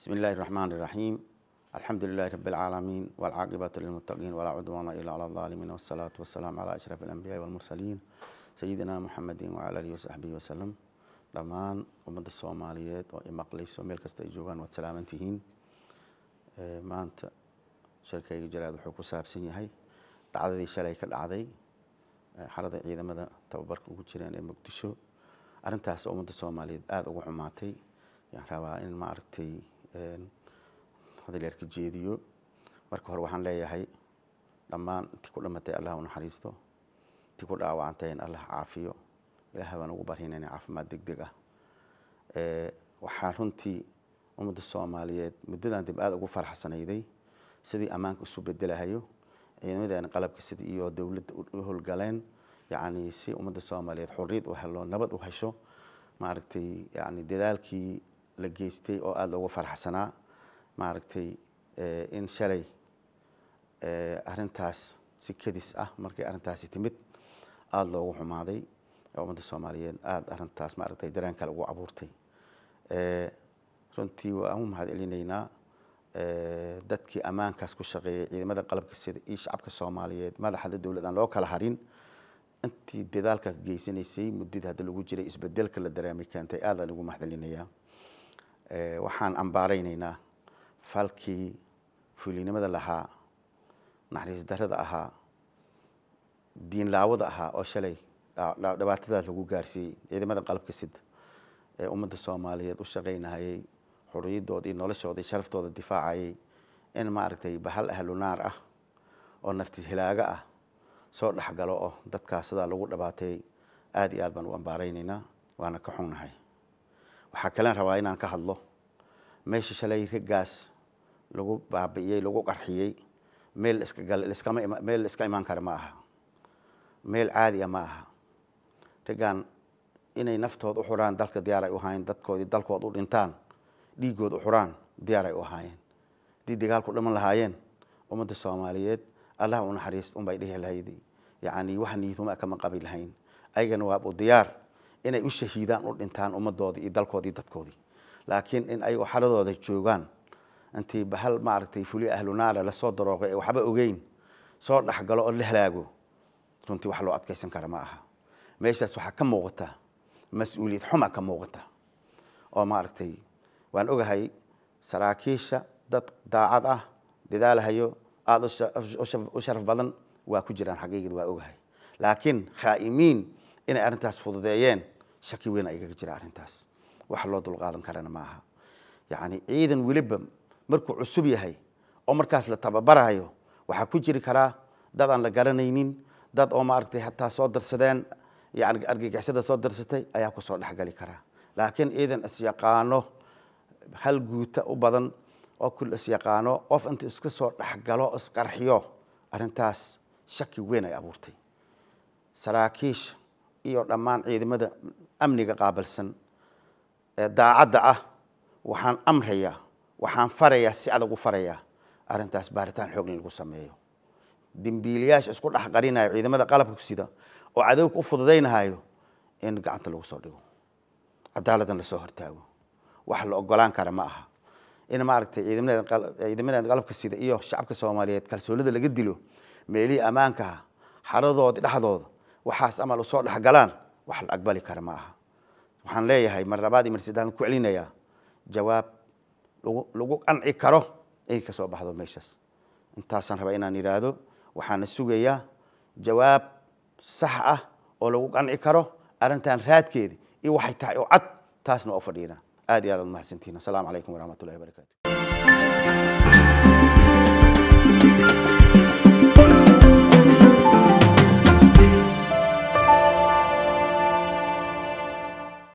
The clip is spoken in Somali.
بسم الله الرحمن الرحيم الحمد لله رب العالمين والعاقبة للمتقين ولا عدوان إلا على الظالمين والصلاة والسلام على أشرف الأنبياء والمرسلين سيدنا محمد وعلى آله وصحبه وسلم dhammaan ummadda soomaaliyeed oo imaqlayso meel kasta ay joogaan waad salaaman tihiin maanta sharkayga jaraad wuxuu ku saabsan yahay dhacdadii shalay ka dhacday xarada eh, ciidamada tababarka ugu jireen ee muqdisho arrintaas ummadda soomaaliyeed hadalyaarka jeediyo marka hore waxaan leeyahay dhammaan inti ku dhamatay allah u naxariisto inti ku dhaawacantayn allah caafiyo ilaaha baan ugu barhinayna caafimaad deg deg ah waxaa runtii ummadda soomaaliyeed muddadan dib aada ugu faraxsanayday sidii ammaanka isu bedelahayo ciidamadeena qalabka sidii iyo dowladda u howlgaleen yacni si ummadda soomaaliyeed xurriyad u helo nabad u hesho maaragtay yacni dadaalkii la geystay oo aada loogu faraxsanaa maaragtay eh, in shalay eh, arintaas si kadis ah markay arintaasi timid aada loogu xumaaday ummadda soomaaliyeed aada arintaas maaragtay dareen kale ugu abuurtay eh, runtii waan u mahadcelinaynaa dadkii ammaankaas ku shaqeeyay ciidamada qalabka sida iyo shacabka soomaaliyeed madaxda dowlad aan loo kala harin intii dadaalkaas geysanaysay muddada hadda lagu jiray isbedelka la dareemi keentay aadaan ugu mahadcelinayaa Eh, waxaan ambaalaynaynaa falkii fuulinimada lahaa naxariis darada ahaa diin laawada ahaa oo shalay dhibaatadaas lagu gaarsiiyey ciidamada qalabka sida ee ummadda soomaaliyeed u shaqaynahayey xuriyadoodii noloshoodii sharaftooda difaacayay in maaragtay bahal ahlunaar ah oo nafti hilaaga ah soo dhexgalo oo dadkaas sidaa lagu dhibaateeyey aada iyo aad baan u ambaaraynaynaa waana ka xunnahay waxaa kalen rabaa inaan ka hadlo meesha shalay rigaas lagu baabi'iyey lagu qarxiyey meel meel iska imaan kara ma aha meel caadi a ah ma aha rigaan inay naftood u xuraan dalka diyaaray u ahaayeen dadkoodii dalkood u dhintaan dhiigood u xuraan diyaaray u ahaayeen hadii dagaalku dhiman lahaayeen ummadda soomaaliyeed allah u naxariist unbay dhihi lahayd yacni wax niiduma kama qabi lahayn ayagana waabu diyaar inay u shahiidaan u dhintaan ummadoodii iyo dalkoodii dadkoodii laakiin in ayagoo xaladooda joogaan intii hal maaragtay fuli ahlunaala lasoo darooqo ee waxba ogeyn soo dhexgalo oo la halaago runtii wax loo adkaysan kara ma aha meeshaas waxaa ka muuqata mas-uuliyad xuma ka muuqata oo maaragtay waan ogahay saraakiisha dad daacad ah dadaalhayo aada u sharaf badan waa ku jiraan xaqiiqad waa ogahay laakiin khaa'imiin inay arintaas fududeeyeen shaki weyn aygaga jira arintaas wax loo dulqaadan karana ma aha yacni ciidan weliba markuu cusub yahay oo markaas la tababarayo waxaa ku jiri karaa dad aan la garanaynin dad oo maaragtay hataa soo darsadeen yani argagixisada soo darsatay ayaa kusoo dhexgali karaa laakiin ciidan isyaqaano hal guuta u badan oo kul isyaqaano qof intuu iska soo dhexgalo isqarxiyo arintaas shaki weyn ay abuurtay saraakiisha iyo dhammaan ciidamada amniga qaabilsan ee daacadda ah waxaan amrayaa waxaan farayaa si adag u farayaa arrintaas baaritaan xoog in lagu sameeyo dembiilayaasha isku dhex qarinayo ciidamada qalabka sida oo cadowga u fududaynahayo in gacanta lagu soo dhigo cadaaladan lasoo hortaago wax la ogolaan kara ma aha in maaragtay ciidamada qalabka sida iyo shacabka soomaaliyeed kalsoonida laga dilo meelihii ammaankaha ah, xaradoodii dhexdooda waxaas amal usoo dhexgalaan wax la aqbali kara ma aha waxaan leeyahay mar labaadii mar saddexaan ku celinayaa jawaab lagu qanci karo inay kasoo baxdo meeshaas intaasaan rabaa inaan yidhaahdo waxaana sugayaa jawaab sax ah oo lagu qanci karo arrintan raadkeedi iyo waxay tahay oo cad taasna oo fadhiina aad iyo aad ad umahadsantihin asalaamu calaykum waraxmatullahi wabarakatu